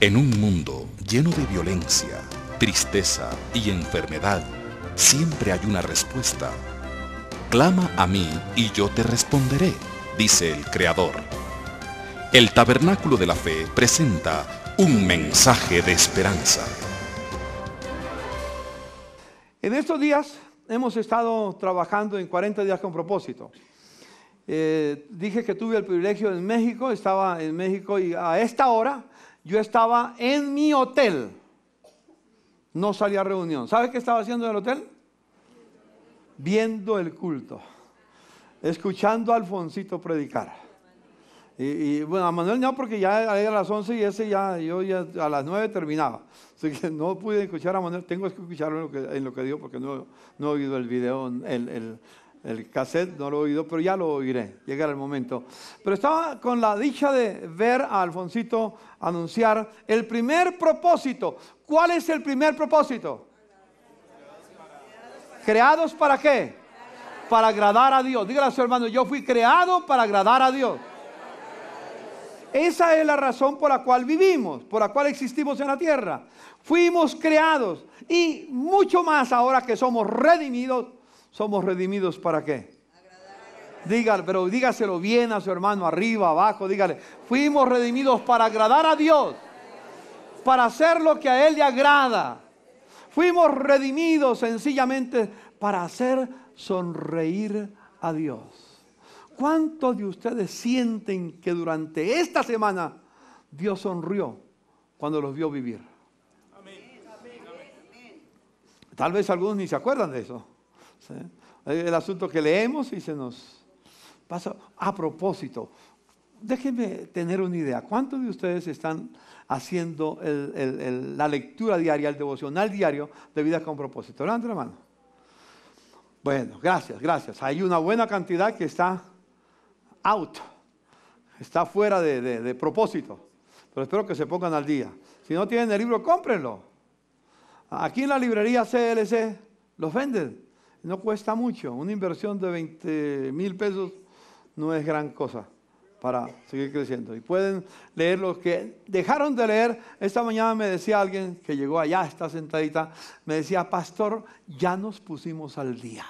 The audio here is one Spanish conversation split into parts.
En un mundo lleno de violencia, tristeza y enfermedad, siempre hay una respuesta. Clama a mí y yo te responderé, dice el Creador. El Tabernáculo de la Fe presenta un mensaje de esperanza. En estos días hemos estado trabajando en 40 días con propósito. Eh, dije que tuve el privilegio en México, estaba en México y a esta hora yo estaba en mi hotel. No salía a reunión. ¿Sabes qué estaba haciendo en el hotel? Viendo el culto. Escuchando a Alfonsito predicar. Y, bueno, a Manuel no, porque ya era las 11 y ese ya, yo ya a las 9 terminaba. Así que no pude escuchar a Manuel, tengo que escucharlo en lo que, en digo porque no, no he oído el video, el, el, el cassette no lo he oído, pero ya lo oiré, llegará el momento. Pero estaba con la dicha de ver a Alfonsito anunciar el primer propósito. ¿Cuál es el primer propósito? ¿Creados para qué? Para agradar a Dios. Dígale a su hermano, yo fui creado para agradar a Dios. Esa es la razón por la cual vivimos, por la cual existimos en la tierra. Fuimos creados y mucho más ahora que somos redimidos somos redimidos para qué? Dígale, pero dígaselo bien a su hermano, arriba, abajo, dígale, fuimos redimidos para agradar a Dios, para hacer lo que a Él le agrada. Fuimos redimidos sencillamente para hacer sonreír a Dios. ¿Cuántos de ustedes sienten que durante esta semana Dios sonrió cuando los vio vivir? Tal vez algunos ni se acuerdan de eso. El asunto que leemos y se nos pasa. A propósito, déjenme tener una idea. ¿Cuántos de ustedes están haciendo la lectura diaria, el devocional diario de vida con propósito? Levanten la Bueno, gracias, gracias. Hay una buena cantidad que está out, está fuera de, de propósito. Pero espero que se pongan al día. Si no tienen el libro, cómprenlo. Aquí en la librería CLC los venden. No cuesta mucho, una inversión de 20 mil pesos no es gran cosa para seguir creciendo. Y pueden leer los que dejaron de leer. Esta mañana me decía alguien que llegó allá, está sentadita, me decía, pastor, ya nos pusimos al día.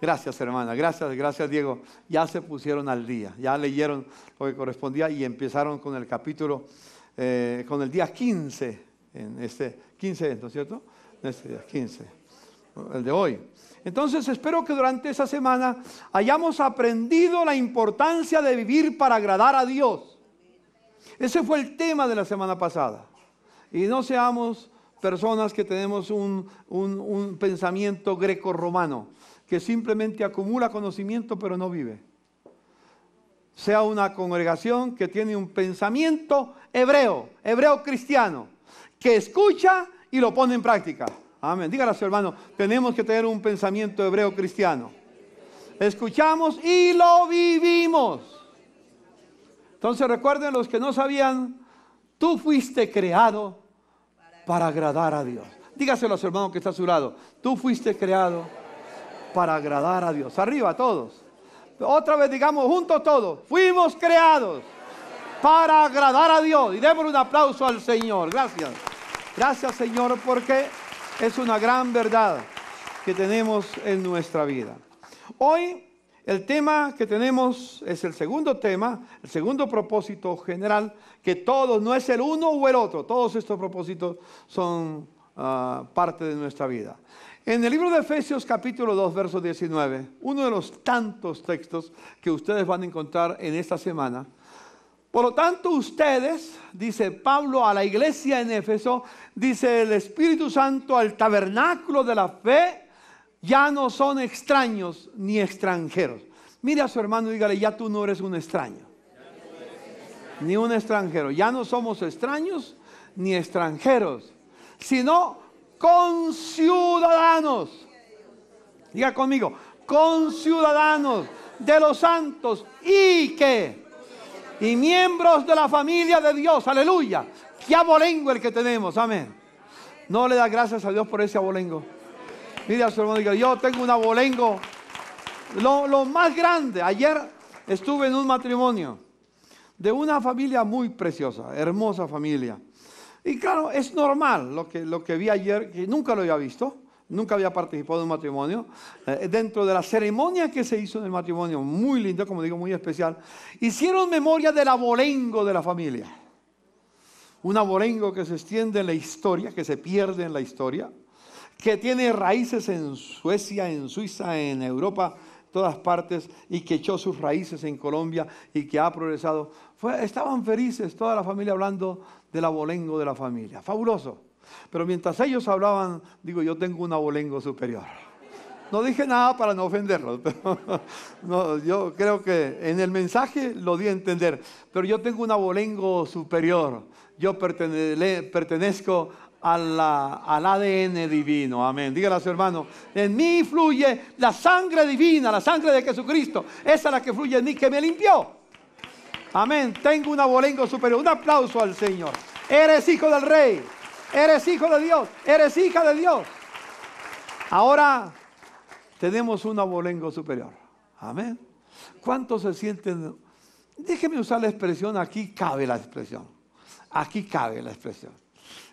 Gracias, hermana. Gracias, gracias, Diego. Ya se pusieron al día. Ya leyeron lo que correspondía y empezaron con el capítulo, eh, con el día 15, en este 15, ¿no es cierto? este día 15, el de hoy. Entonces espero que durante esa semana hayamos aprendido la importancia de vivir para agradar a Dios. Ese fue el tema de la semana pasada. Y no seamos personas que tenemos un, pensamiento greco-romano, que simplemente acumula conocimiento pero no vive. Sea una congregación que tiene un pensamiento hebreo, hebreo cristiano, que escucha y lo pone en práctica. Amén. Dígale a su hermano, tenemos que tener un pensamiento hebreo cristiano. Escuchamos y lo vivimos. Entonces recuerden los que no sabían, tú fuiste creado para agradar a Dios. Dígaselo a su hermano que está a su lado. Tú fuiste creado para agradar a Dios. Arriba todos. Otra vez digamos juntos todos. Fuimos creados para agradar a Dios. Y démosle un aplauso al Señor. Gracias. Gracias Señor porque es una gran verdad que tenemos en nuestra vida. Hoy el tema que tenemos es el segundo tema, el segundo propósito general, que todos, no es el uno o el otro, todos estos propósitos son ah, parte de nuestra vida. En el libro de Efesios capítulo 2, verso 19, uno de los tantos textos que ustedes van a encontrar en esta semana, por lo tanto, ustedes, dice Pablo a la iglesia en Éfeso, dice el Espíritu Santo al tabernáculo de la fe, ya no son extraños ni extranjeros. Mire a su hermano dígale, ya tú no eres un extraño, ni un extranjero. Ya no somos extraños ni extranjeros, sino conciudadanos. Diga conmigo, conciudadanos de los santos y que y miembros de la familia de Dios. Aleluya. Qué abolengo el que tenemos. Amén. No le da gracias a Dios por ese abolengo. Mira, a su hermano yo tengo un abolengo. Lo, más grande. Ayer estuve en un matrimonio de una familia muy preciosa, hermosa familia. Y claro, es normal lo que, lo que vi ayer, que nunca lo había visto nunca había participado en un matrimonio, eh, dentro de la ceremonia que se hizo en el matrimonio, muy linda, como digo, muy especial, hicieron memoria del abolengo de la familia. Un abolengo que se extiende en la historia, que se pierde en la historia, que tiene raíces en Suecia, en Suiza, en Europa, todas partes, y que echó sus raíces en Colombia y que ha progresado. estaban felices toda la familia hablando del abolengo de la familia. Fabuloso. Pero mientras ellos hablaban, digo, yo tengo un abolengo superior. No dije nada para no ofenderlos, pero yo creo que en el mensaje lo di a entender. Pero yo tengo un abolengo superior. Yo pertenezco al ADN divino. Amén. Dígale a su hermano, en mí fluye la sangre divina, la sangre de Jesucristo. Esa es la que fluye en mí, que me limpió. Amén. Tengo un abolengo superior. Un aplauso al Señor. Eres hijo del rey. Eres hijo de Dios, eres hija de Dios. Ahora tenemos un abolengo superior. Amén. ¿Cuántos se sienten? Déjeme usar la expresión, aquí cabe la expresión. Aquí cabe la expresión.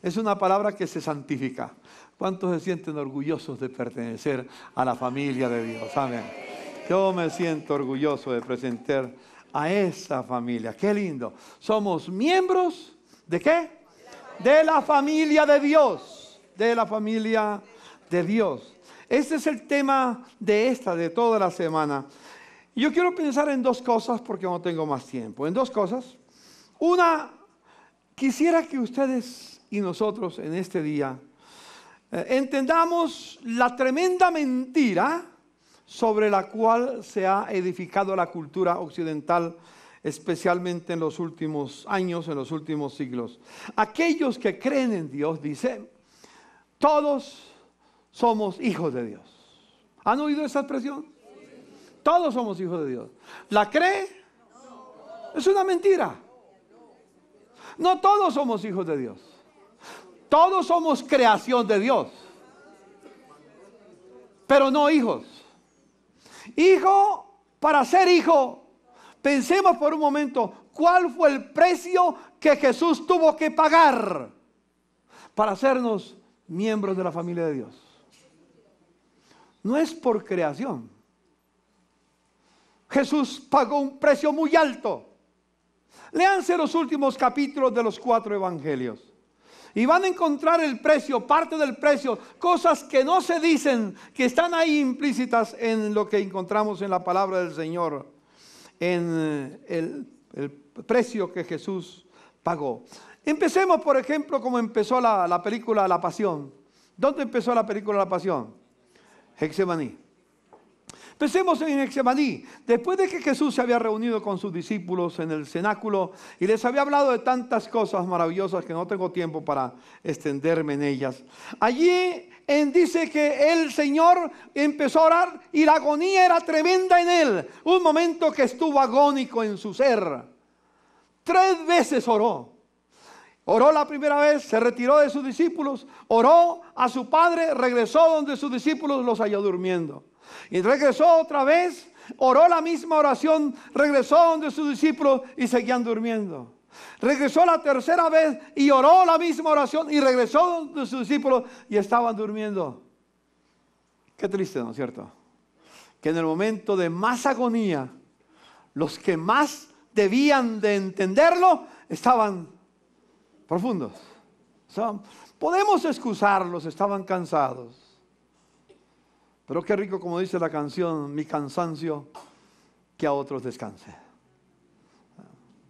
Es una palabra que se santifica. ¿Cuántos se sienten orgullosos de pertenecer a la familia de Dios? Amén. Yo me siento orgulloso de presentar a esa familia. Qué lindo. Somos miembros de qué? de la familia de Dios, de la familia de Dios. Este es el tema de esta, de toda la semana. Yo quiero pensar en dos cosas porque no tengo más tiempo. En dos cosas. Una, quisiera que ustedes y nosotros en este día eh, entendamos la tremenda mentira sobre la cual se ha edificado la cultura occidental especialmente en los últimos años, en los últimos siglos. Aquellos que creen en Dios, dicen, todos somos hijos de Dios. ¿Han oído esa expresión? Todos somos hijos de Dios. ¿La cree? Es una mentira. No todos somos hijos de Dios. Todos somos creación de Dios. Pero no hijos. Hijo, para ser hijo, Pensemos por un momento, ¿cuál fue el precio que Jesús tuvo que pagar para hacernos miembros de la familia de Dios? No es por creación. Jesús pagó un precio muy alto. Leanse los últimos capítulos de los cuatro evangelios. Y van a encontrar el precio, parte del precio, cosas que no se dicen, que están ahí implícitas en lo que encontramos en la palabra del Señor en eh, el, precio que Jesús pagó. Empecemos, por ejemplo, como empezó la, la, película La Pasión. ¿Dónde empezó la película La Pasión? Hexemaní. Empecemos en Hexemaní. Después de que Jesús se había reunido con sus discípulos en el cenáculo y les había hablado de tantas cosas maravillosas que no tengo tiempo para extenderme en ellas, allí dice que el Señor empezó a orar y la agonía era tremenda en él. Un momento que estuvo agónico en su ser. Tres veces oró. Oró la primera vez, se retiró de sus discípulos, oró a su padre, regresó donde sus discípulos los halló durmiendo. Y regresó otra vez, oró la misma oración, regresó donde sus discípulos y seguían durmiendo. Regresó la tercera vez y oró la misma oración y regresó de sus discípulos y estaban durmiendo. Qué triste, ¿no es cierto? Que en el momento de más agonía, los que más debían de entenderlo estaban profundos. podemos excusarlos, estaban cansados. Pero qué rico, como dice la canción, mi cansancio, que a otros descanse.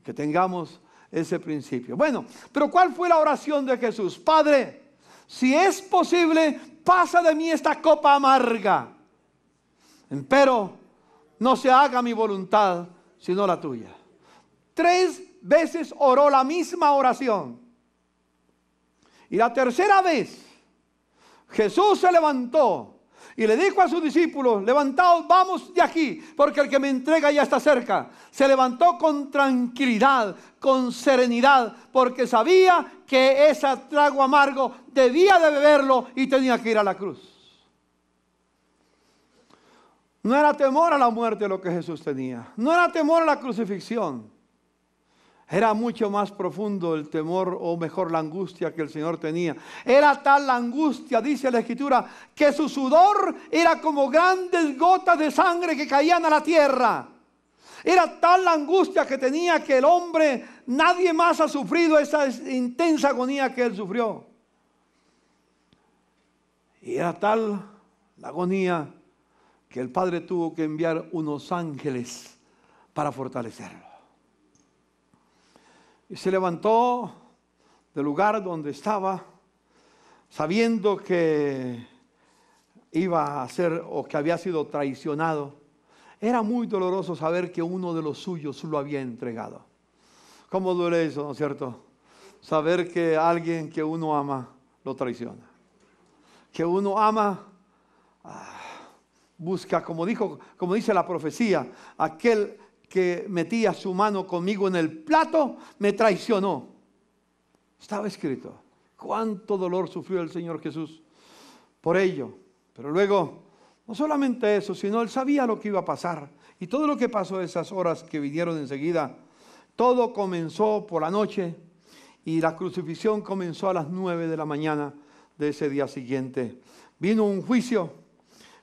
Que tengamos ese principio. Bueno, pero ¿cuál fue la oración de Jesús? Padre, si es posible, pasa de mí esta copa amarga. Pero no se haga mi voluntad, sino la tuya. Tres veces oró la misma oración. Y la tercera vez, Jesús se levantó y le dijo a sus discípulos, levantaos, vamos de aquí, porque el que me entrega ya está cerca. Se levantó con tranquilidad, con serenidad, porque sabía que ese trago amargo debía de beberlo y tenía que ir a la cruz. No era temor a la muerte lo que Jesús tenía. No era temor a la crucifixión. Era mucho más profundo el temor o mejor la angustia que el Señor tenía. Era tal la angustia, dice la Escritura, que su sudor era como grandes gotas de sangre que caían a la tierra. Era tal la angustia que tenía que el hombre, nadie más ha sufrido esa intensa agonía que él sufrió. Y era tal la agonía que el Padre tuvo que enviar unos ángeles para fortalecerlo y se levantó del lugar donde estaba, sabiendo que iba a ser o que había sido traicionado. Era muy doloroso saber que uno de los suyos lo había entregado. ¿Cómo duele eso, no es cierto? Saber que alguien que uno ama lo traiciona. Que uno ama, ah, busca, como dijo, como dice la profecía, aquel que metía su mano conmigo en el plato, me traicionó. Estaba escrito. Cuánto dolor sufrió el Señor Jesús por ello. Pero luego, no solamente eso, sino él sabía lo que iba a pasar. Y todo lo que pasó esas horas que vinieron enseguida, todo comenzó por la noche y la crucifixión comenzó a las nueve de la mañana de ese día siguiente. Vino un juicio,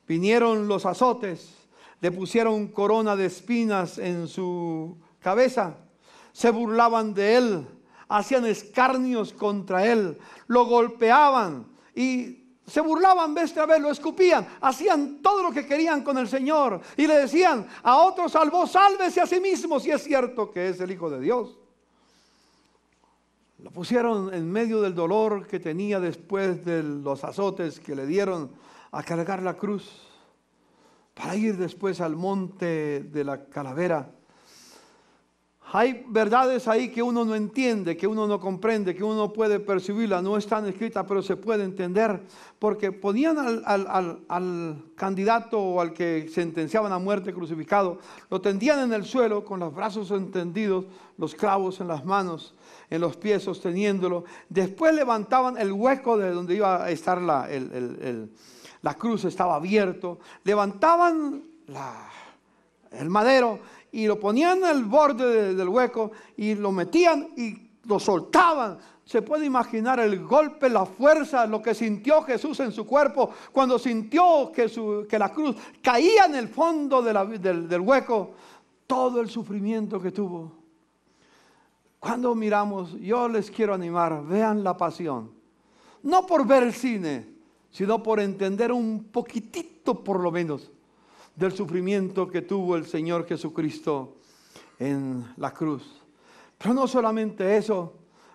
vinieron los azotes, le pusieron corona de espinas en su cabeza, se burlaban de él, hacían escarnios contra él, lo golpeaban y se burlaban vez tras vez, lo escupían, hacían todo lo que querían con el Señor y le decían, a otro salvo, sálvese a sí mismo si es cierto que es el Hijo de Dios. Lo pusieron en medio del dolor que tenía después de los azotes que le dieron a cargar la cruz para ir después al monte de la calavera. Hay verdades ahí que uno no entiende, que uno no comprende, que uno no puede percibirla, no están escritas, pero se puede entender, porque ponían al, candidato o al que sentenciaban a muerte crucificado, lo tendían en el suelo con los brazos entendidos, los clavos en las manos, en los pies sosteniéndolo. Después levantaban el hueco de donde iba a estar la, el la cruz estaba abierta, levantaban el madero y lo ponían al borde del hueco y lo metían y lo soltaban. Se puede imaginar el golpe, la fuerza, lo que sintió Jesús en su cuerpo cuando sintió que, la cruz caía en el fondo del, hueco, todo el sufrimiento que tuvo. Cuando miramos, yo les quiero animar, vean la pasión. No por ver el cine, sino por entender un poquitito por lo menos del sufrimiento que tuvo el Señor Jesucristo en la cruz. Pero no solamente eso,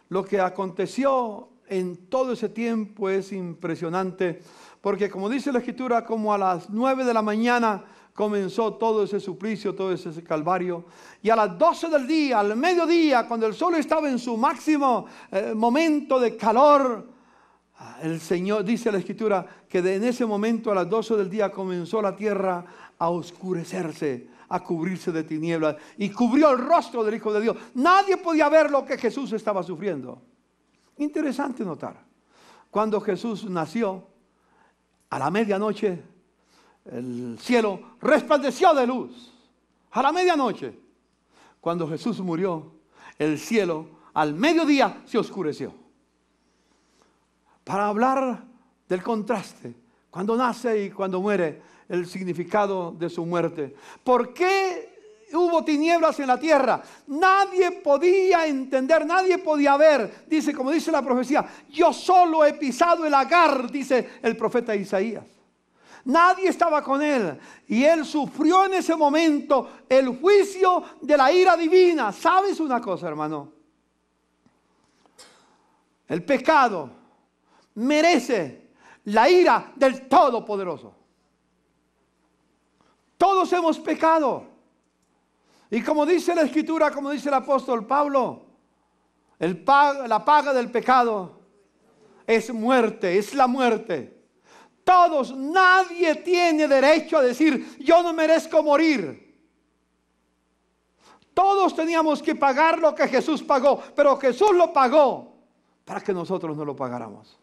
lo que aconteció en todo ese tiempo es impresionante, porque como dice la escritura, como a las 9 de la mañana comenzó todo ese suplicio, todo ese calvario, y a las 12 del día, al mediodía, cuando el sol estaba en su máximo eh, momento de calor, el Señor dice la escritura que en ese momento a las 12 del día comenzó la tierra a oscurecerse, a cubrirse de tinieblas y cubrió el rostro del Hijo de Dios. Nadie podía ver lo que Jesús estaba sufriendo. Interesante notar. Cuando Jesús nació, a la medianoche, el cielo resplandeció de luz. A la medianoche, cuando Jesús murió, el cielo al mediodía se oscureció para hablar del contraste, cuando nace y cuando muere, el significado de su muerte. ¿Por qué hubo tinieblas en la tierra? Nadie podía entender, nadie podía ver. Dice, como dice la profecía, yo solo he pisado el agar, dice el profeta Isaías. Nadie estaba con él. Y él sufrió en ese momento el juicio de la ira divina. ¿Sabes una cosa, hermano? El pecado merece la ira del Todopoderoso. Todos hemos pecado. Y como dice la escritura, como dice el apóstol Pablo, la paga del pecado es muerte, es la muerte. Todos, nadie tiene derecho a decir, yo no merezco morir. Todos teníamos que pagar lo que Jesús pagó, pero Jesús lo pagó para que nosotros no lo pagáramos.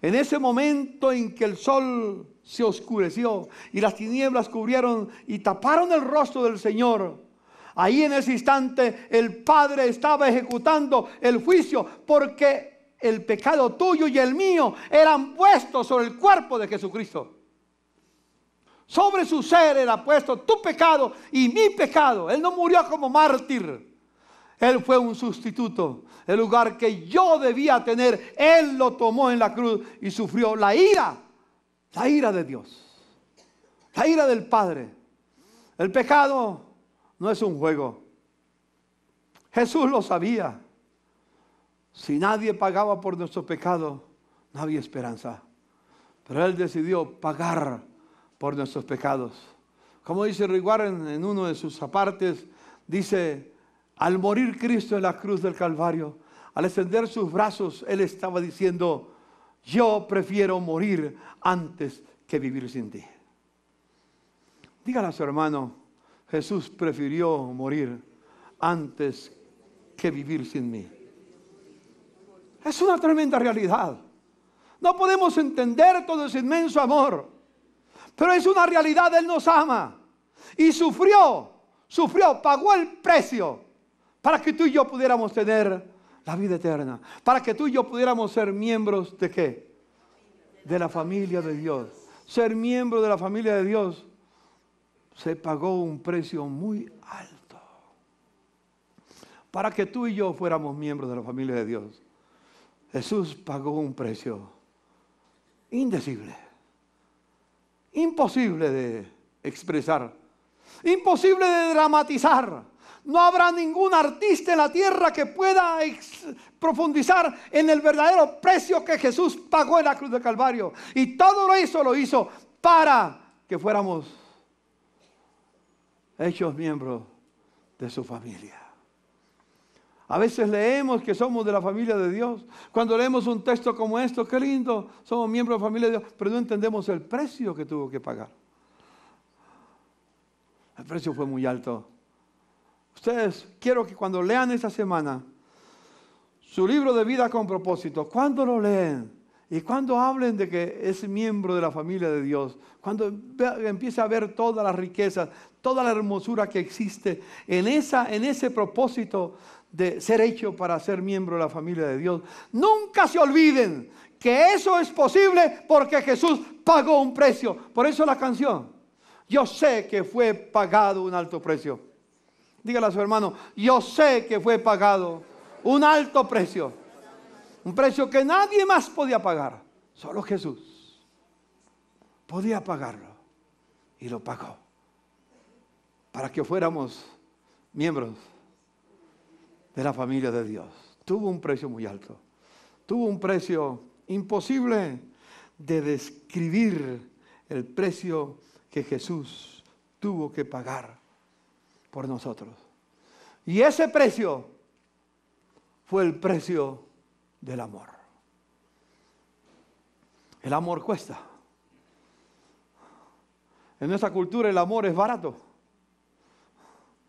En ese momento en que el sol se oscureció y las tinieblas cubrieron y taparon el rostro del Señor, ahí en ese instante el Padre estaba ejecutando el juicio porque el pecado tuyo y el mío eran puestos sobre el cuerpo de Jesucristo. Sobre su ser era puesto tu pecado y mi pecado. Él no murió como mártir. Él fue un sustituto el lugar que yo debía tener. Él lo tomó en la cruz y sufrió la ira, la ira de Dios, la ira del Padre. El pecado no es un juego. Jesús lo sabía. Si nadie pagaba por nuestro pecado, no había esperanza. Pero Él decidió pagar por nuestros pecados. Como dice Riguard en uno de sus apartes, dice, al morir Cristo en la cruz del Calvario, al extender sus brazos, Él estaba diciendo, yo prefiero morir antes que vivir sin ti. Dígale a su hermano, Jesús prefirió morir antes que vivir sin mí. Es una tremenda realidad. No podemos entender todo ese inmenso amor, pero es una realidad, Él nos ama y sufrió, sufrió, pagó el precio para que tú y yo pudiéramos tener la vida eterna, para que tú y yo pudiéramos ser miembros de qué? De la familia de Dios. Ser miembro de la familia de Dios se pagó un precio muy alto para que tú y yo fuéramos miembros de la familia de Dios. Jesús pagó un precio indecible, imposible de expresar, imposible de dramatizar, no habrá ningún artista en la tierra que pueda profundizar en el verdadero precio que Jesús pagó en la cruz de Calvario. Y todo lo hizo, lo hizo para que fuéramos hechos miembros de su familia. A veces leemos que somos de la familia de Dios. Cuando leemos un texto como esto, qué lindo, somos miembros de la familia de Dios, pero no entendemos el precio que tuvo que pagar. El precio fue muy alto Ustedes, quiero que cuando lean esta semana su libro de vida con propósito, cuando lo leen y cuando hablen de que es miembro de la familia de Dios, cuando empiece a ver todas las riquezas, toda la hermosura que existe en, esa, en ese propósito de ser hecho para ser miembro de la familia de Dios, nunca se olviden que eso es posible porque Jesús pagó un precio. Por eso la canción, yo sé que fue pagado un alto precio. Dígale a su hermano, yo sé que fue pagado un alto precio. Un precio que nadie más podía pagar. Solo Jesús podía pagarlo. Y lo pagó. Para que fuéramos miembros de la familia de Dios. Tuvo un precio muy alto. Tuvo un precio imposible de describir el precio que Jesús tuvo que pagar por nosotros. Y ese precio fue el precio del amor. El amor cuesta. En nuestra cultura el amor es barato.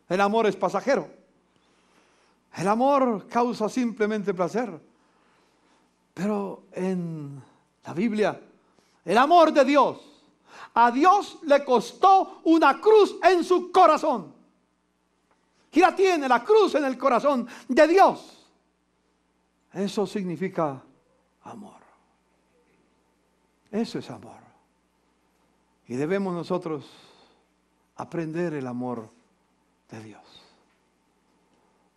El amor es pasajero. El amor causa simplemente placer. Pero en la Biblia, el amor de Dios, a Dios le costó una cruz en su corazón que la tiene la cruz en el corazón de Dios. Eso significa amor. Eso es amor. Y debemos nosotros aprender el amor de Dios.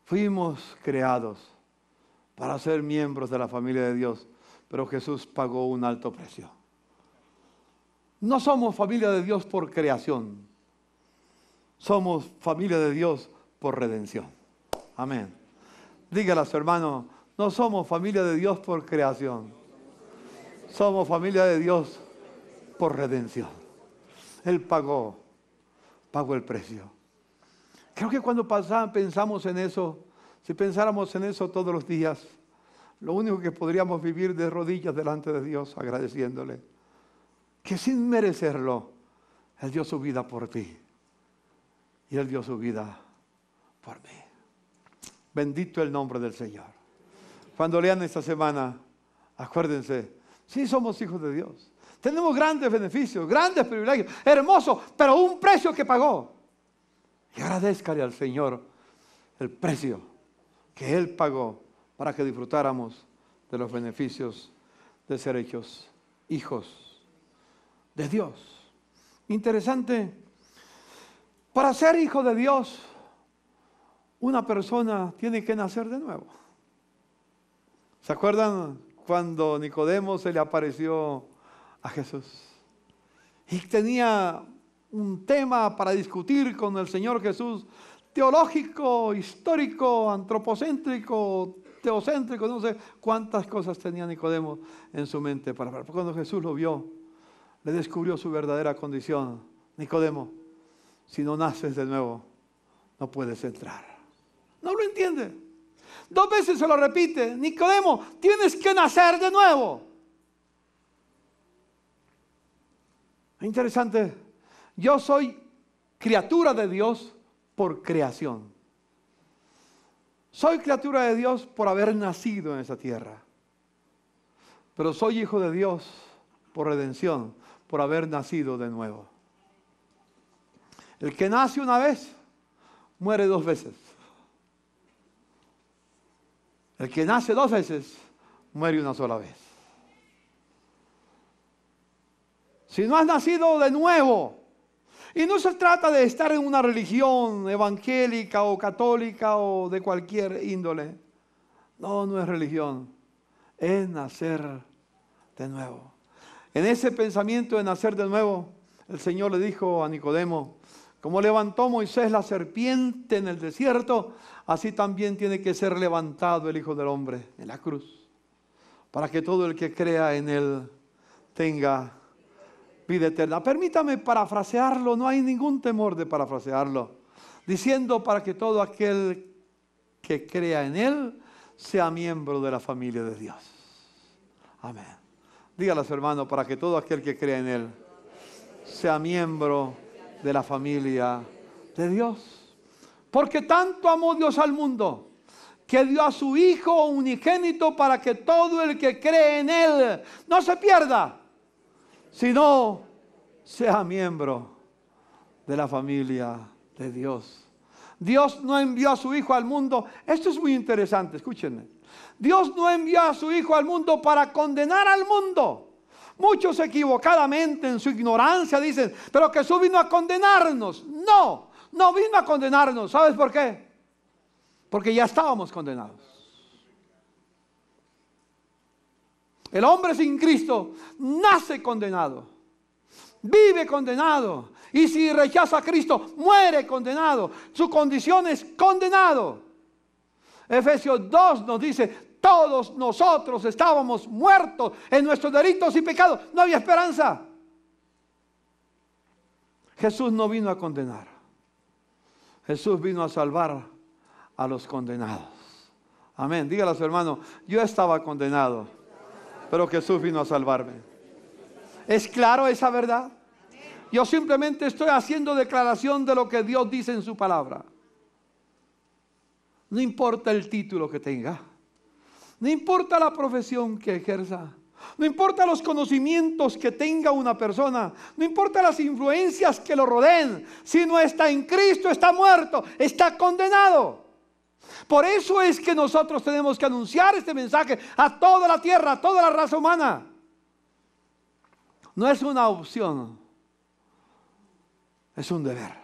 Fuimos creados para ser miembros de la familia de Dios, pero Jesús pagó un alto precio. No somos familia de Dios por creación, somos familia de Dios por redención. Amén. Dígale a su hermano, no somos familia de Dios por creación. Somos familia de Dios por redención. Él pagó, pagó el precio. Creo que cuando pensamos en eso, si pensáramos en eso todos los días, lo único que podríamos vivir de rodillas delante de Dios agradeciéndole, que sin merecerlo, Él dio su vida por ti. Y Él dio su vida por mí. Bendito el nombre del Señor. Cuando lean esta semana, acuérdense, si somos hijos de Dios. Tenemos grandes beneficios, grandes privilegios, hermosos, pero un precio que pagó. Y agradezcale al Señor el precio que Él pagó para que disfrutáramos de los beneficios de ser hechos hijos de Dios. Interesante, para ser hijo de Dios una persona tiene que nacer de nuevo. ¿Se acuerdan cuando Nicodemo se le apareció a Jesús? Y tenía un tema para discutir con el Señor Jesús, teológico, histórico, antropocéntrico, teocéntrico, no sé cuántas cosas tenía Nicodemo en su mente para Cuando Jesús lo vio, le descubrió su verdadera condición. Nicodemo, si no naces de nuevo, no puedes entrar. No lo entiende. Dos veces se lo repite, Nicodemo, tienes que nacer de nuevo. Interesante, yo soy criatura de Dios por creación. Soy criatura de Dios por haber nacido en esa tierra. Pero soy hijo de Dios por redención, por haber nacido de nuevo. El que nace una vez, muere dos veces. El que nace dos veces, muere una sola vez. Si no has nacido de nuevo, y no se trata de estar en una religión evangélica o católica o de cualquier índole. No, no es religión. Es nacer de nuevo. En ese pensamiento de nacer de nuevo, el Señor le dijo a Nicodemo, como levantó Moisés la serpiente en el desierto, así también tiene que ser levantado el Hijo del Hombre en la cruz, para que todo el que crea en él tenga vida eterna. Permítame parafrasearlo, no hay ningún temor de parafrasearlo, diciendo para que todo aquel que crea en él sea miembro de la familia de Dios. Amén. Dígalas hermano, para que todo aquel que crea en él sea miembro de la familia de Dios. Porque tanto amó Dios al mundo que dio a su Hijo unigénito para que todo el que cree en Él no se pierda, sino sea miembro de la familia de Dios. Dios no envió a su Hijo al mundo. Esto es muy interesante, escúchenme. Dios no envió a su Hijo al mundo para condenar al mundo, Muchos equivocadamente en su ignorancia dicen, pero Jesús vino a condenarnos. No, no vino a condenarnos. ¿Sabes por qué? Porque ya estábamos condenados. El hombre sin Cristo nace condenado, vive condenado. Y si rechaza a Cristo, muere condenado. Su condición es condenado. Efesios 2 nos dice, todos nosotros estábamos muertos en nuestros delitos y pecados. No había esperanza. Jesús no vino a condenar. Jesús vino a salvar a los condenados. Amén. Dígale su hermano, yo estaba condenado, pero Jesús vino a salvarme. ¿Es claro esa verdad? Yo simplemente estoy haciendo declaración de lo que Dios dice en su palabra. No importa el título que tenga. No importa la profesión que ejerza. No importa los conocimientos que tenga una persona, no importa las influencias que lo rodeen, si no está en Cristo, está muerto, está condenado. Por eso es que nosotros tenemos que anunciar este mensaje a toda la tierra, a toda la raza humana. No es una opción, es un deber.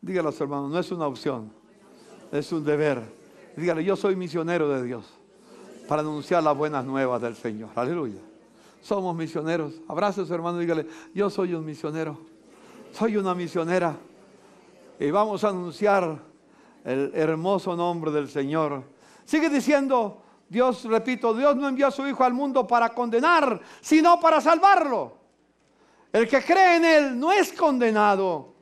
Dígalo, hermanos, no es una opción, es un deber. Dígale, yo soy misionero de Dios para anunciar las buenas nuevas del Señor. Aleluya. Somos misioneros. Abraza a su hermano dígale, yo soy un misionero. Soy una misionera. Y vamos a anunciar el hermoso nombre del Señor. Sigue diciendo, Dios, repito, Dios no envió a su Hijo al mundo para condenar, sino para salvarlo. El que cree en Él no es condenado,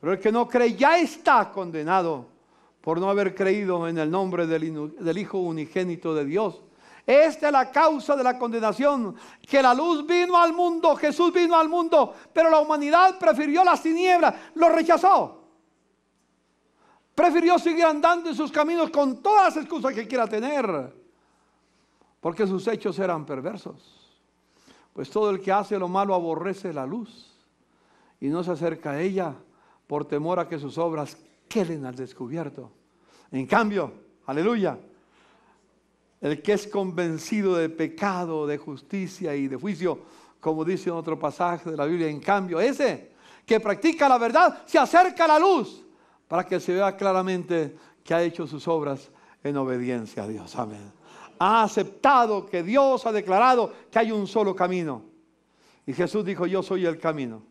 pero el que no cree ya está condenado por no haber creído en el nombre del, Hijo unigénito de Dios. Esta es la causa de la condenación, que la luz vino al mundo, Jesús vino al mundo, pero la humanidad prefirió las tinieblas, lo rechazó. Prefirió seguir andando en sus caminos con todas las excusas que quiera tener, porque sus hechos eran perversos. Pues todo el que hace lo malo aborrece la luz y no se acerca a ella por temor a que sus obras queden al descubierto. En cambio, aleluya, el que es convencido de pecado, de justicia y de juicio, como dice en otro pasaje de la Biblia, en cambio, ese que practica la verdad se acerca a la luz para que se vea claramente que ha hecho sus obras en obediencia a Dios. Amén. Ha aceptado que Dios ha declarado que hay un solo camino. Y Jesús dijo, yo soy el camino,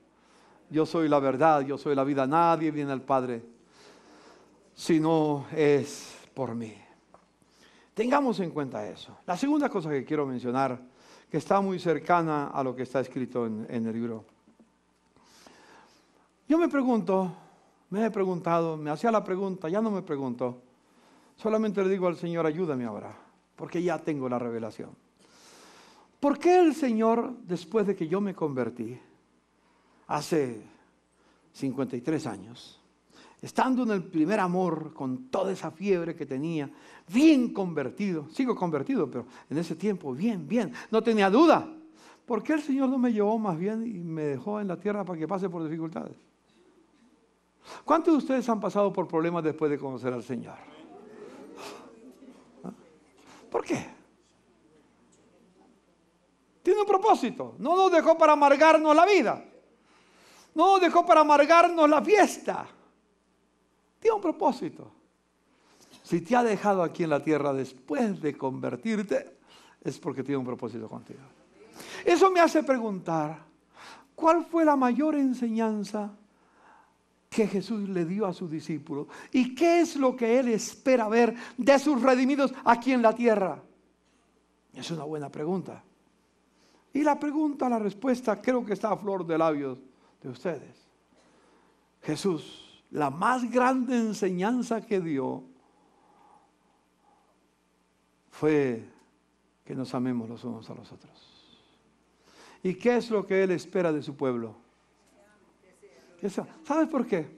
yo soy la verdad, yo soy la vida. Nadie viene al Padre si no es por mí. Tengamos en cuenta eso. La segunda cosa que quiero mencionar, que está muy cercana a lo que está escrito en, en el libro. Yo me pregunto, me he preguntado, me hacía la pregunta, ya no me pregunto. Solamente le digo al Señor, ayúdame ahora, porque ya tengo la revelación. ¿Por qué el Señor, después de que yo me convertí, hace 53 años, estando en el primer amor, con toda esa fiebre que tenía, bien convertido, sigo convertido, pero en ese tiempo, bien, bien, no tenía duda. ¿Por qué el Señor no me llevó más bien y me dejó en la tierra para que pase por dificultades? ¿Cuántos de ustedes han pasado por problemas después de conocer al Señor? ¿Ah? ¿Por qué? Tiene un propósito. No nos dejó para amargarnos la vida. No nos dejó para amargarnos la fiesta. Tiene un propósito. Si te ha dejado aquí en la tierra después de convertirte, es porque tiene un propósito contigo. Eso me hace preguntar, ¿cuál fue la mayor enseñanza que Jesús le dio a sus discípulos? ¿Y qué es lo que Él espera ver de sus redimidos aquí en la tierra? Es una buena pregunta. Y la pregunta, la respuesta, creo que está a flor de labios de ustedes. Jesús la más grande enseñanza que dio fue que nos amemos los unos a los otros. ¿Y qué es lo que Él espera de su pueblo? ¿Sabes por qué?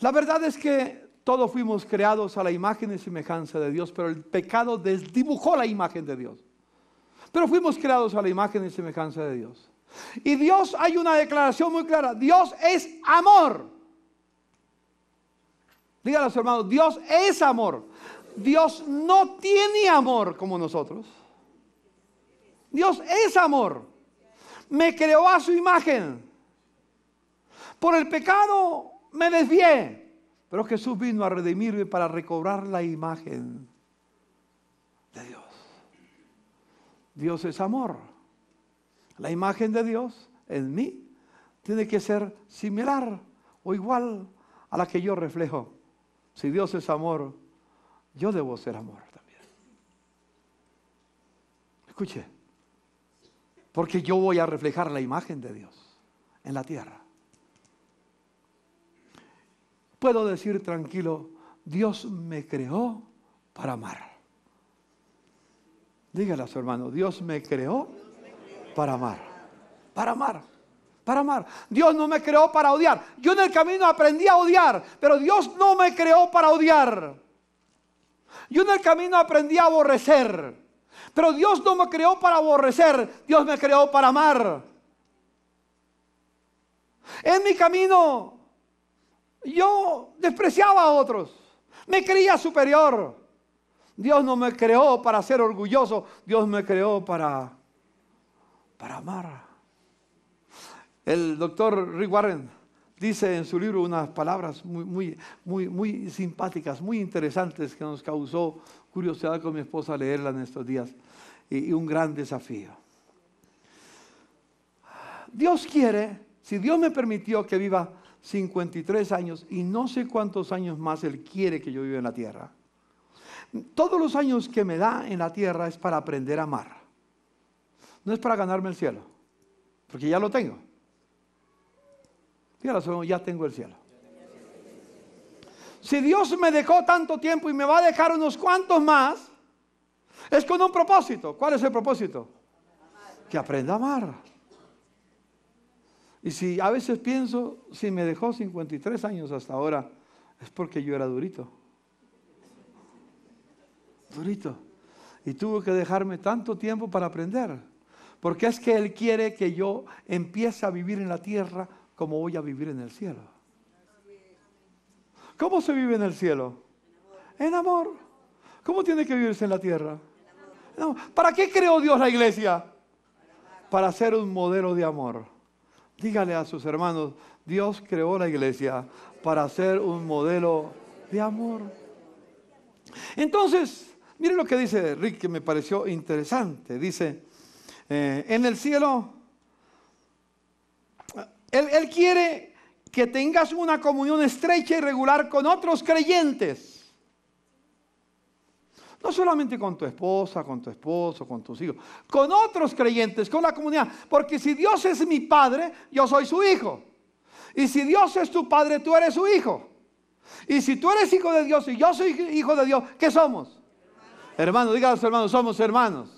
La verdad es que todos fuimos creados a la imagen y semejanza de Dios, pero el pecado desdibujó la imagen de Dios. Pero fuimos creados a la imagen y semejanza de Dios. Y Dios, hay una declaración muy clara, Dios es amor. Dígale hermanos Dios es amor. Dios no tiene amor como nosotros. Dios es amor. Me creó a su imagen. Por el pecado me desvié. Pero Jesús vino a redimirme para recobrar la imagen de Dios. Dios es amor. La imagen de Dios en mí tiene que ser similar o igual a la que yo reflejo si Dios es amor, yo debo ser amor también. Escuche, porque yo voy a reflejar la imagen de Dios en la tierra. Puedo decir tranquilo, Dios me creó para amar. Dígale a su hermano, Dios me creó para amar. Para amar para amar. Dios no me creó para odiar. Yo en el camino aprendí a odiar, pero Dios no me creó para odiar. Yo en el camino aprendí a aborrecer, pero Dios no me creó para aborrecer, Dios me creó para amar. En mi camino yo despreciaba a otros, me creía superior. Dios no me creó para ser orgulloso, Dios me creó para, para amar. El doctor Rick Warren dice en su libro unas palabras muy, muy, muy, muy simpáticas, muy interesantes, que nos causó curiosidad con mi esposa leerla en estos días y, y un gran desafío. Dios quiere, si Dios me permitió que viva 53 años y no sé cuántos años más Él quiere que yo viva en la tierra. Todos los años que me da en la tierra es para aprender a amar. No es para ganarme el cielo, porque ya lo tengo. Y solo ya tengo el cielo. Si Dios me dejó tanto tiempo y me va a dejar unos cuantos más, es con un propósito. ¿Cuál es el propósito? Que aprenda a amar. Y si a veces pienso, si me dejó 53 años hasta ahora, es porque yo era durito. Durito. Y tuvo que dejarme tanto tiempo para aprender. Porque es que Él quiere que yo empiece a vivir en la tierra ¿cómo voy a vivir en el cielo? ¿Cómo se vive en el cielo? En amor. ¿Cómo tiene que vivirse en la tierra? ¿Para qué creó Dios la iglesia? Para ser un modelo de amor. Dígale a sus hermanos, Dios creó la iglesia para ser un modelo de amor. Entonces, miren lo que dice Rick, que me pareció interesante. Dice, eh, en el cielo él, quiere que tengas una comunión estrecha y regular con otros creyentes. No solamente con tu esposa, con tu esposo, con tus hijos, con otros creyentes, con la comunidad. Porque si Dios es mi padre, yo soy su hijo. Y si Dios es tu padre, tú eres su hijo. Y si tú eres hijo de Dios y yo soy hijo de Dios, ¿qué somos? Hermanos, hermano, diga a los hermanos. somos hermanos.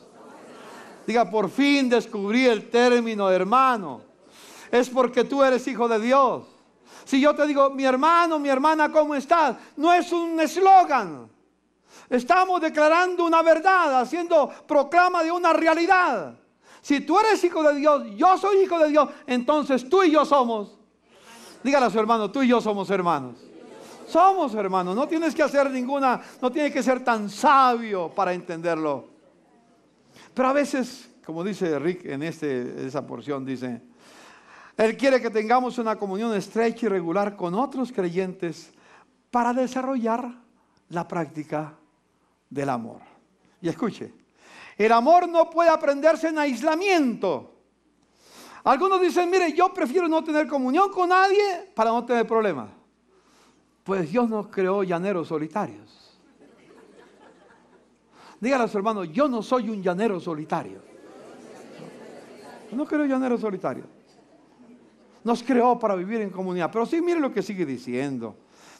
Diga, por fin descubrí el término hermano es porque tú eres hijo de Dios. Si yo te digo, mi hermano, mi hermana, ¿cómo estás? No es un eslogan. Estamos declarando una verdad, haciendo proclama de una realidad. Si tú eres hijo de Dios, yo soy hijo de Dios, entonces tú y yo somos. Dígale a su hermano, tú y yo somos hermanos. Somos hermanos, no tienes que hacer ninguna, no tienes que ser tan sabio para entenderlo. Pero a veces, como dice Rick en este, esa porción, dice, él quiere que tengamos una comunión estrecha y regular con otros creyentes para desarrollar la práctica del amor. Y escuche, el amor no puede aprenderse en aislamiento. Algunos dicen, mire, yo prefiero no tener comunión con nadie para no tener problemas. Pues Dios nos creó llaneros solitarios. Dígale a su hermano, yo no soy un llanero solitario. No creo llanero solitario nos creó para vivir en comunidad. Pero sí, mire lo que sigue diciendo.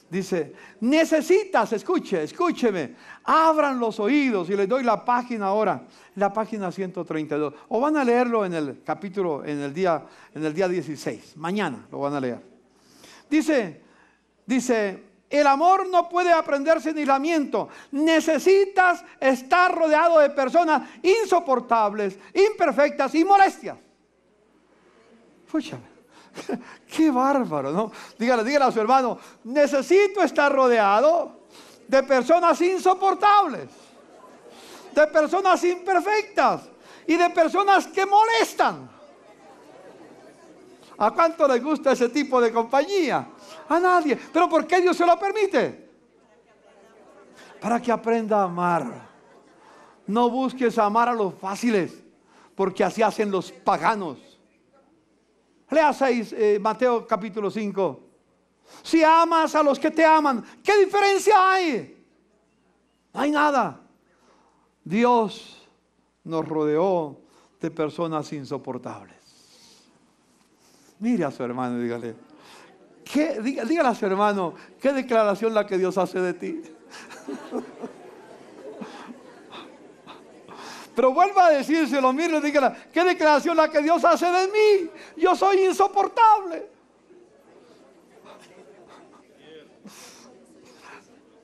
Dice, necesitas, escuche, escúcheme, abran los oídos y les doy la página ahora, la página 132. O van a leerlo en el capítulo, en el día, en el día 16, mañana lo van a leer. Dice, dice, el amor no puede aprenderse en aislamiento. Necesitas estar rodeado de personas insoportables, imperfectas y molestias. Escúchame. Qué bárbaro, ¿no? Dígale, dígale a su hermano, necesito estar rodeado de personas insoportables, de personas imperfectas y de personas que molestan. ¿A cuánto le gusta ese tipo de compañía? A nadie. ¿Pero por qué Dios se lo permite? Para que aprenda a amar. No busques amar a los fáciles, porque así hacen los paganos. Lea 6, eh, Mateo capítulo 5. Si amas a los que te aman, ¿qué diferencia hay? No hay nada. Dios nos rodeó de personas insoportables. Mire a su hermano dígale, dígale a su hermano, qué declaración la que Dios hace de ti. Pero vuelva a lo mire, dígale, ¿qué declaración la que Dios hace de mí? Yo soy insoportable.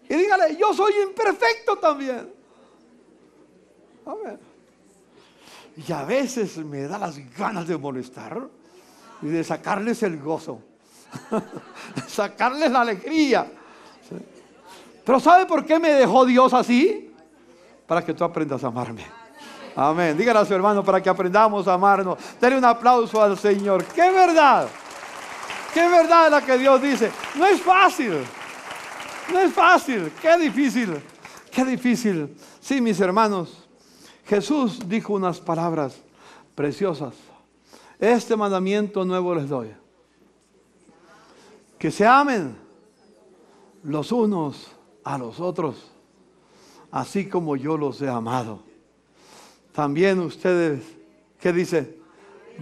Y dígale, yo soy imperfecto también. Y a veces me da las ganas de molestar y de sacarles el gozo, sacarles la alegría. Pero ¿sabe por qué me dejó Dios así? Para que tú aprendas a amarme. Amén. Dígale a su hermano para que aprendamos a amarnos. Denle un aplauso al Señor. ¡Qué verdad! ¡Qué verdad la que Dios dice! No es fácil. No es fácil. ¡Qué difícil! ¡Qué difícil! Sí, mis hermanos. Jesús dijo unas palabras preciosas. Este mandamiento nuevo les doy. Que se amen los unos a los otros, así como yo los he amado también ustedes, ¿qué dice?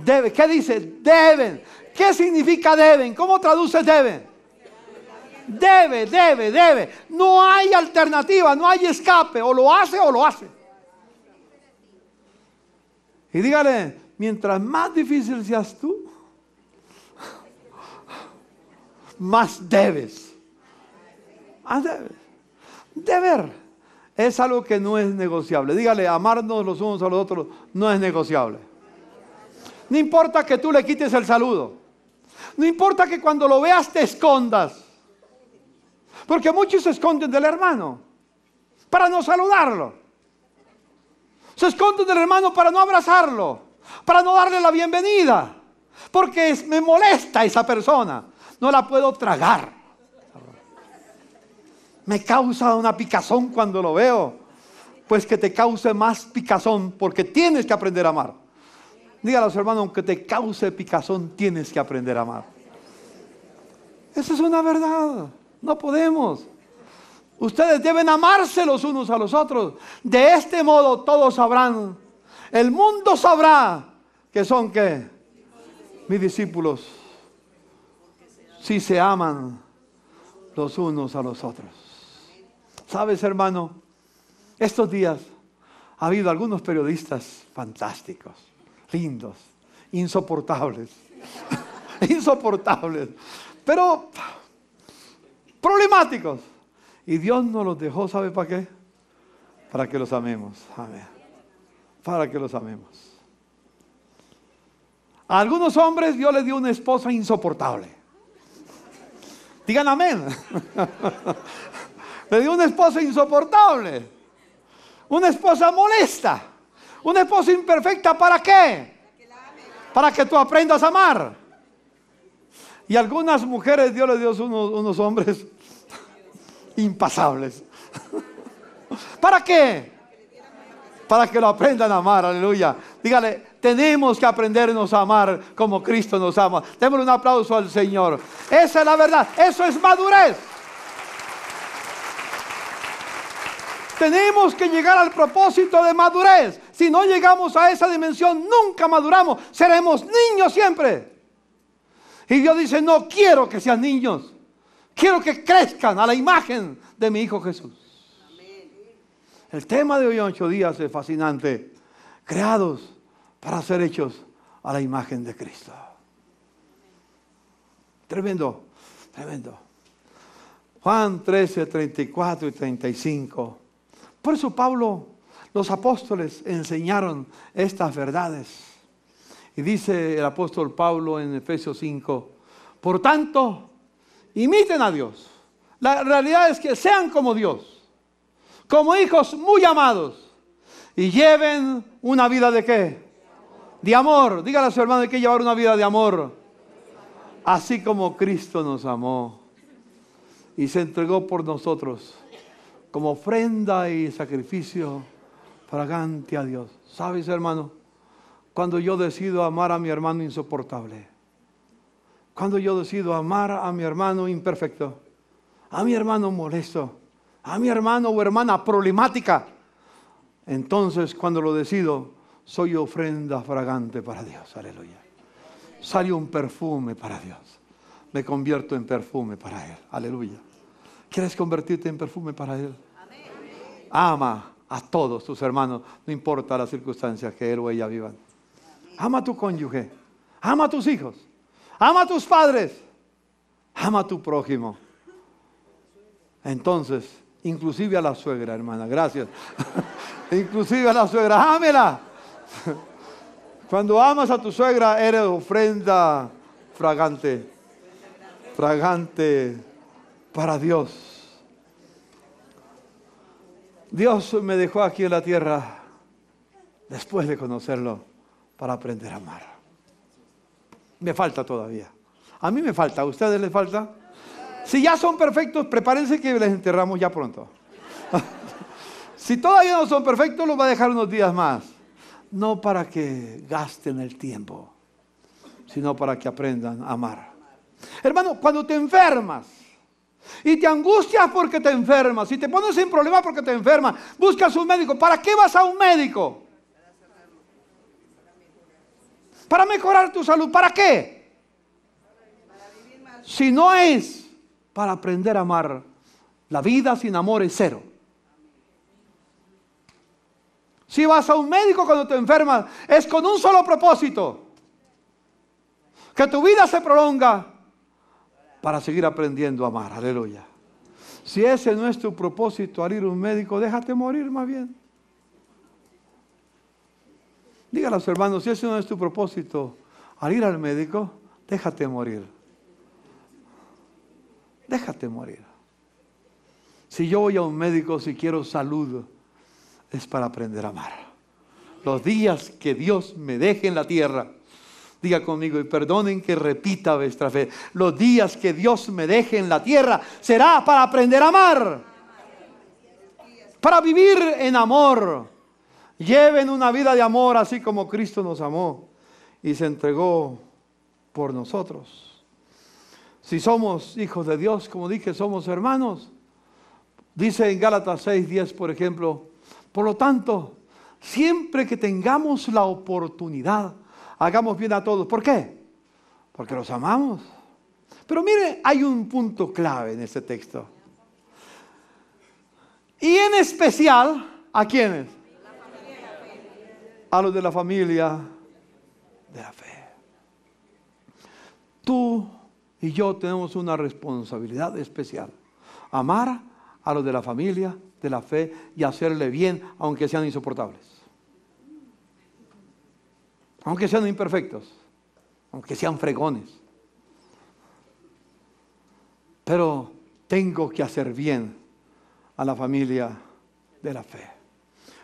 debe ¿qué dice? Deben. ¿Qué significa deben? ¿Cómo traduce deben? Debe, debe, debe. No hay alternativa, no hay escape. O lo hace o lo hace. Y dígale, mientras más difícil seas tú, más debes. Más debes. Deber. Es algo que no es negociable. Dígale, amarnos los unos a los otros no es negociable. No importa que tú le quites el saludo. No importa que cuando lo veas te escondas. Porque muchos se esconden del hermano para no saludarlo. Se esconden del hermano para no abrazarlo, para no darle la bienvenida. Porque me molesta esa persona. No la puedo tragar. Me causa una picazón cuando lo veo. Pues que te cause más picazón porque tienes que aprender a amar. Dígalos, hermanos, aunque te cause picazón, tienes que aprender a amar. Esa es una verdad. No podemos. Ustedes deben amarse los unos a los otros. De este modo todos sabrán. El mundo sabrá que son que mis discípulos si se aman los unos a los otros. Sabes, hermano, estos días ha habido algunos periodistas fantásticos, lindos, insoportables, insoportables, pero problemáticos. Y Dios nos los dejó, ¿sabe para qué? Para que los amemos. Amén. Para que los amemos. A algunos hombres Dios les dio una esposa insoportable. Digan amén. Le dio una esposa insoportable. Una esposa molesta. Una esposa imperfecta. ¿Para qué? Para que tú aprendas a amar. Y algunas mujeres, Dios le dio unos, unos hombres impasables. ¿Para qué? Para que lo aprendan a amar, aleluya. Dígale, tenemos que aprendernos a amar como Cristo nos ama. Démosle un aplauso al Señor. Esa es la verdad, eso es madurez. Tenemos que llegar al propósito de madurez. Si no llegamos a esa dimensión, nunca maduramos. Seremos niños siempre. Y Dios dice, no quiero que sean niños. Quiero que crezcan a la imagen de mi Hijo Jesús. El tema de hoy ocho días es fascinante. Creados para ser hechos a la imagen de Cristo. Tremendo, tremendo. Juan 13, 34 y 35. Por eso Pablo, los apóstoles enseñaron estas verdades. Y dice el apóstol Pablo en Efesios 5, por tanto, imiten a Dios. La realidad es que sean como Dios, como hijos muy amados, y lleven una vida de qué? De amor. Dígale a su hermano, que llevar una vida de amor. Así como Cristo nos amó y se entregó por nosotros como ofrenda y sacrificio fragante a Dios. ¿Sabes, hermano? Cuando yo decido amar a mi hermano insoportable, cuando yo decido amar a mi hermano imperfecto, a mi hermano molesto, a mi hermano o hermana problemática, entonces cuando lo decido, soy ofrenda fragante para Dios. Aleluya. Sale un perfume para Dios. Me convierto en perfume para Él. Aleluya. ¿Quieres convertirte en perfume para Él? Ama a todos tus hermanos, no importa las circunstancias que él o ella vivan. Ama a tu cónyuge, ama a tus hijos, ama a tus padres, ama a tu prójimo. Entonces, inclusive a la suegra, hermana, gracias. inclusive a la suegra, ámela. Cuando amas a tu suegra, eres ofrenda fragante. Fragante para Dios. Dios me dejó aquí en la tierra después de conocerlo para aprender a amar. Me falta todavía. A mí me falta, ¿a ustedes les falta? Si ya son perfectos, prepárense que les enterramos ya pronto. si todavía no son perfectos, los va a dejar unos días más. No para que gasten el tiempo, sino para que aprendan a amar. Hermano, cuando te enfermas, y te angustias porque te enfermas. Si te pones sin problema porque te enfermas. Buscas un médico. ¿Para qué vas a un médico? Para mejorar tu salud. ¿Para qué? Si no es para aprender a amar. La vida sin amor es cero. Si vas a un médico cuando te enfermas, es con un solo propósito. Que tu vida se prolonga para seguir aprendiendo a amar. Aleluya. Si ese no es tu propósito al ir a un médico, déjate morir más bien. Dígale a los hermanos, si ese no es tu propósito al ir al médico, déjate morir. Déjate morir. Si yo voy a un médico, si quiero salud, es para aprender a amar. Los días que Dios me deje en la tierra Diga conmigo y perdonen que repita vuestra fe. Los días que Dios me deje en la tierra será para aprender a amar, para vivir en amor. Lleven una vida de amor así como Cristo nos amó y se entregó por nosotros. Si somos hijos de Dios, como dije, somos hermanos. Dice en Gálatas 6:10, por ejemplo, por lo tanto, siempre que tengamos la oportunidad, hagamos bien a todos. ¿Por qué? Porque los amamos. Pero mire, hay un punto clave en este texto. Y en especial, ¿a quiénes? A los de la familia de la fe. Tú y yo tenemos una responsabilidad especial. Amar a los de la familia de la fe y hacerle bien, aunque sean insoportables aunque sean imperfectos, aunque sean fregones. Pero tengo que hacer bien a la familia de la fe.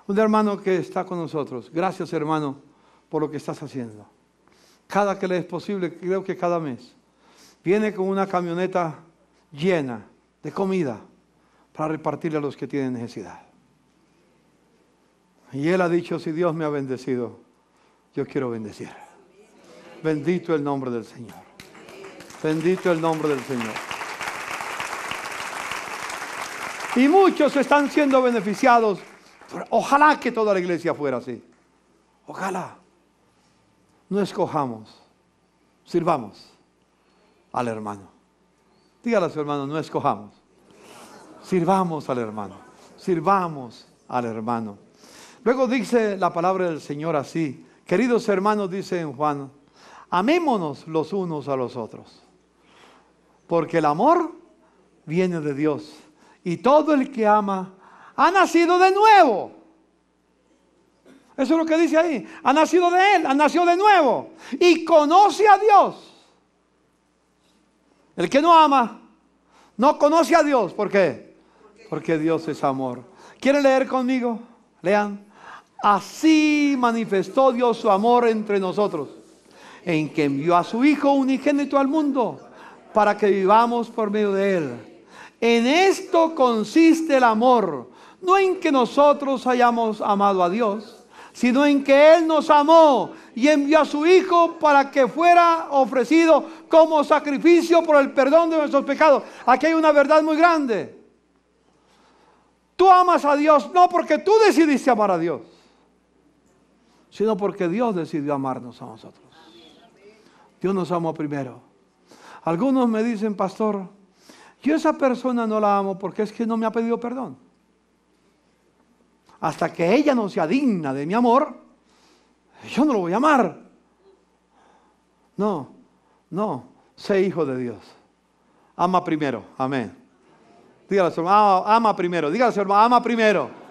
Un hermano que está con nosotros, gracias hermano por lo que estás haciendo. Cada que le es posible, creo que cada mes, viene con una camioneta llena de comida para repartirle a los que tienen necesidad. Y él ha dicho, si Dios me ha bendecido, yo quiero bendecir. Bendito el nombre del Señor. Bendito el nombre del Señor. Y muchos están siendo beneficiados. Ojalá que toda la iglesia fuera así. Ojalá. No escojamos. Sirvamos al hermano. Dígale a su hermano, no escojamos. Sirvamos al hermano. Sirvamos al hermano. Luego dice la palabra del Señor así. Queridos hermanos, dice en Juan, amémonos los unos a los otros, porque el amor viene de Dios y todo el que ama ha nacido de nuevo. Eso es lo que dice ahí. Ha nacido de Él, ha nacido de nuevo. Y conoce a Dios. El que no ama, no conoce a Dios. ¿Por qué? Porque Dios es amor. ¿Quieren leer conmigo? Lean. Así manifestó Dios su amor entre nosotros, en que envió a su Hijo unigénito al mundo para que vivamos por medio de Él. En esto consiste el amor, no en que nosotros hayamos amado a Dios, sino en que Él nos amó y envió a su Hijo para que fuera ofrecido como sacrificio por el perdón de nuestros pecados. Aquí hay una verdad muy grande. Tú amas a Dios no porque tú decidiste amar a Dios sino porque Dios decidió amarnos a nosotros. Dios nos amó primero. Algunos me dicen, pastor, yo esa persona no la amo porque es que no me ha pedido perdón. Hasta que ella no sea digna de mi amor, yo no lo voy a amar. No, no, sé hijo de Dios. Ama primero, amén. Dígale a su hermano, ah, ama primero. Dígale a su hermano, ama primero.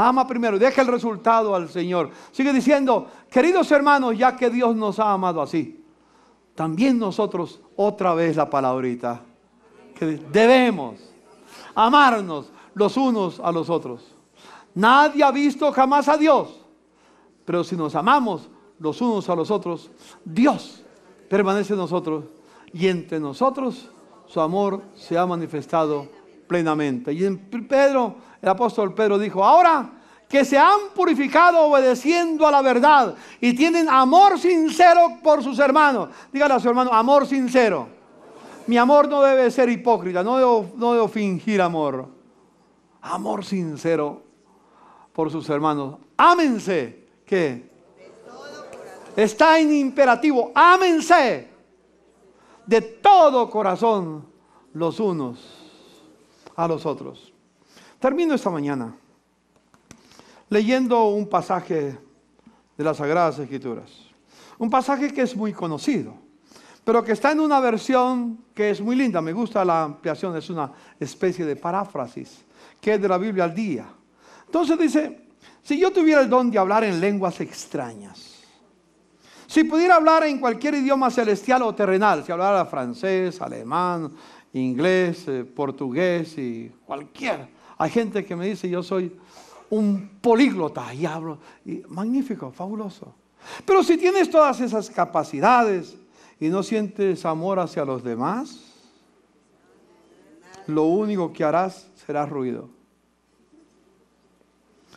Ama primero, deja el resultado al Señor. Sigue diciendo, queridos hermanos, ya que Dios nos ha amado así, también nosotros, otra vez la palabrita, que debemos amarnos los unos a los otros. Nadie ha visto jamás a Dios, pero si nos amamos los unos a los otros, Dios permanece en nosotros y entre nosotros su amor se ha manifestado plenamente. Y en Pedro el apóstol Pedro dijo, ahora que se han purificado obedeciendo a la verdad y tienen amor sincero por sus hermanos. Dígale a su hermano, amor sincero. Mi amor no debe ser hipócrita, no debo, no fingir amor. Amor sincero por sus hermanos. Ámense. ¿Qué? Está en imperativo. Ámense. De todo corazón los unos a los otros. Termino esta mañana leyendo un pasaje de las Sagradas Escrituras. Un pasaje que es muy conocido, pero que está en una versión que es muy linda. Me gusta la ampliación, es una especie de paráfrasis, que es de la Biblia al día. Entonces dice, si yo tuviera el don de hablar en lenguas extrañas, si pudiera hablar en cualquier idioma celestial o terrenal, si hablara francés, alemán, inglés, eh, portugués y cualquier hay gente que me dice, yo soy un políglota y hablo, magnífico, fabuloso. Pero si tienes todas esas capacidades y no sientes amor hacia los demás, lo único que harás será ruido.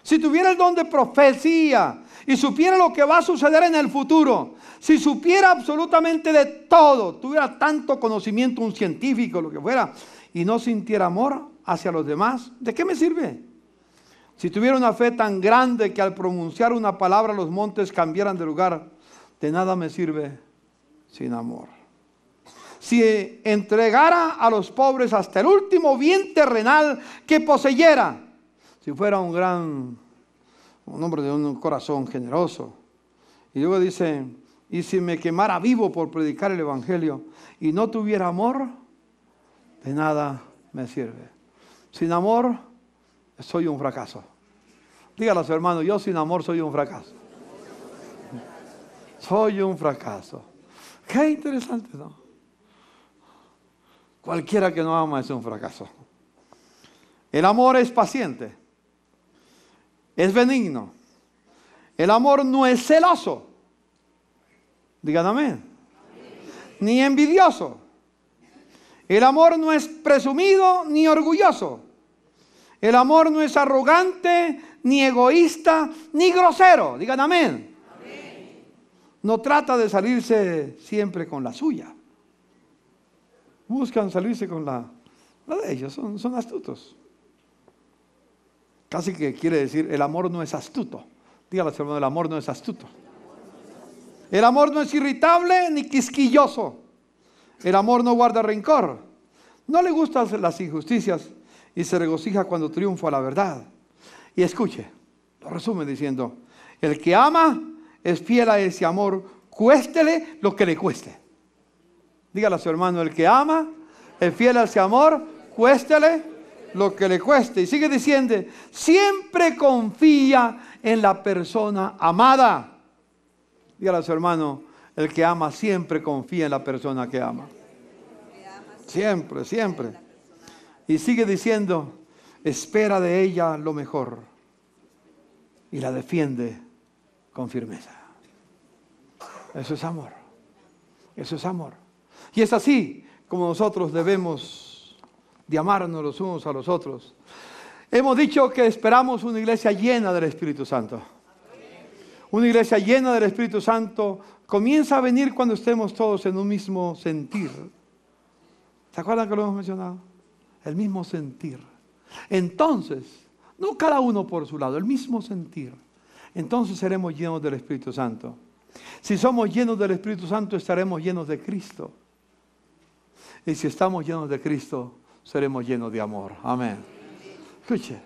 Si tuviera el don de profecía y supiera lo que va a suceder en el futuro, si supiera absolutamente de todo, tuviera tanto conocimiento un científico, lo que fuera, y no sintiera amor, hacia los demás, ¿de qué me sirve? Si tuviera una fe tan grande que al pronunciar una palabra los montes cambiaran de lugar, de nada me sirve sin amor. Si entregara a los pobres hasta el último bien terrenal que poseyera, si fuera un gran, un hombre de un corazón generoso. Y luego dice, y si me quemara vivo por predicar el Evangelio y no tuviera amor, de nada me sirve. Sin amor, soy un fracaso. Dígalo, a su hermano, yo sin amor soy un fracaso. Soy un fracaso. Qué interesante, ¿no? Cualquiera que no ama es un fracaso. El amor es paciente. Es benigno. El amor no es celoso. Díganme. Ni envidioso. El amor no es presumido ni orgulloso. El amor no es arrogante, ni egoísta, ni grosero. Digan amén. No trata de salirse siempre con la suya. Buscan salirse con la, de ellos. Son, son astutos. Casi que quiere decir, el amor no es astuto. Dígale, hermano, el amor no es astuto. El amor no es irritable ni quisquilloso. El amor no guarda rencor. No le gustan las injusticias y se regocija cuando triunfa la verdad. Y escuche, lo resume diciendo, el que ama es fiel a ese amor, cuéstele lo que le cueste. Dígale a su hermano, el que ama es fiel a ese amor, cuéstele lo que le cueste. Y sigue diciendo, siempre confía en la persona amada. Dígale a su hermano, el que ama siempre confía en la persona que ama. Siempre, siempre. Y sigue diciendo, espera de ella lo mejor y la defiende con firmeza. Eso es amor. Eso es amor. Y es así como nosotros debemos de amarnos los unos a los otros. Hemos dicho que esperamos una iglesia llena del Espíritu Santo. Una iglesia llena del Espíritu Santo comienza a venir cuando estemos todos en un mismo sentir. ¿Se acuerdan que lo hemos mencionado? El mismo sentir. Entonces, no cada uno por su lado, el mismo sentir. Entonces seremos llenos del Espíritu Santo. Si somos llenos del Espíritu Santo, estaremos llenos de Cristo. Y si estamos llenos de Cristo, seremos llenos de amor. Amén. Escuche,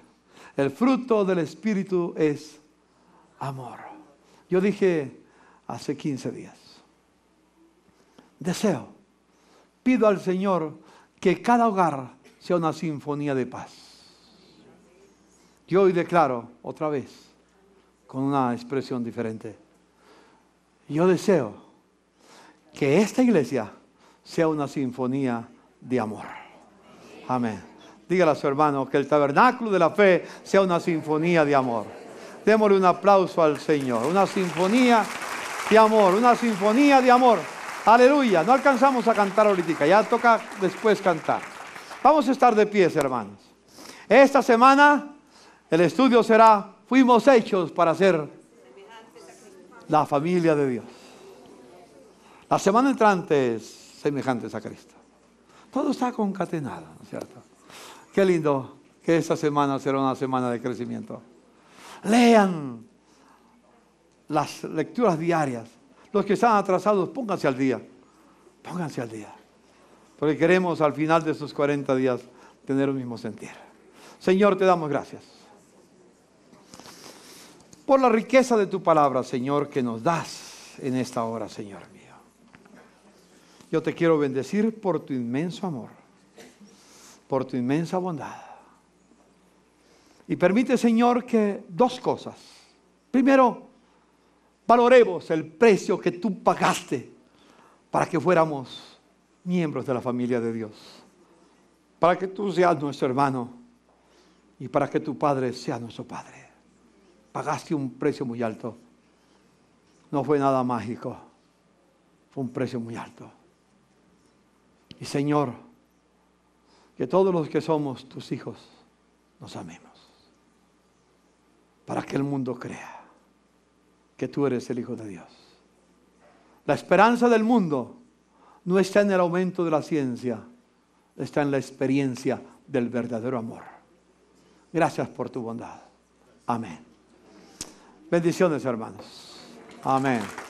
el fruto del Espíritu es amor. Yo dije, hace 15 días. Deseo, pido al Señor que cada hogar sea una sinfonía de paz. Yo hoy declaro otra vez, con una expresión diferente, yo deseo que esta iglesia sea una sinfonía de amor. Amén. Dígale a su hermano que el tabernáculo de la fe sea una sinfonía de amor. Démosle un aplauso al Señor, una sinfonía de amor, una sinfonía de amor. Aleluya, no alcanzamos a cantar ahorita, ya toca después cantar. Vamos a estar de pies, hermanos. Esta semana el estudio será, fuimos hechos para ser la familia de Dios. La semana entrante es semejante a Cristo. Todo está concatenado, ¿no es cierto? Qué lindo que esta semana será una semana de crecimiento. Lean las lecturas diarias. Los que están atrasados, pónganse al día. Pónganse al día. Porque queremos al final de estos 40 días tener el mismo sentir. Señor, te damos gracias. Por la riqueza de tu palabra, Señor, que nos das en esta hora, Señor mío. Yo te quiero bendecir por tu inmenso amor, por tu inmensa bondad. Y permite, Señor, que dos cosas. Primero, Valoremos el precio que tú pagaste para que fuéramos miembros de la familia de Dios, para que tú seas nuestro hermano y para que tu Padre sea nuestro Padre. Pagaste un precio muy alto. No fue nada mágico, fue un precio muy alto. Y Señor, que todos los que somos tus hijos nos amemos, para que el mundo crea que tú eres el Hijo de Dios. La esperanza del mundo no está en el aumento de la ciencia, está en la experiencia del verdadero amor. Gracias por tu bondad. Amén. Bendiciones, hermanos. Amén.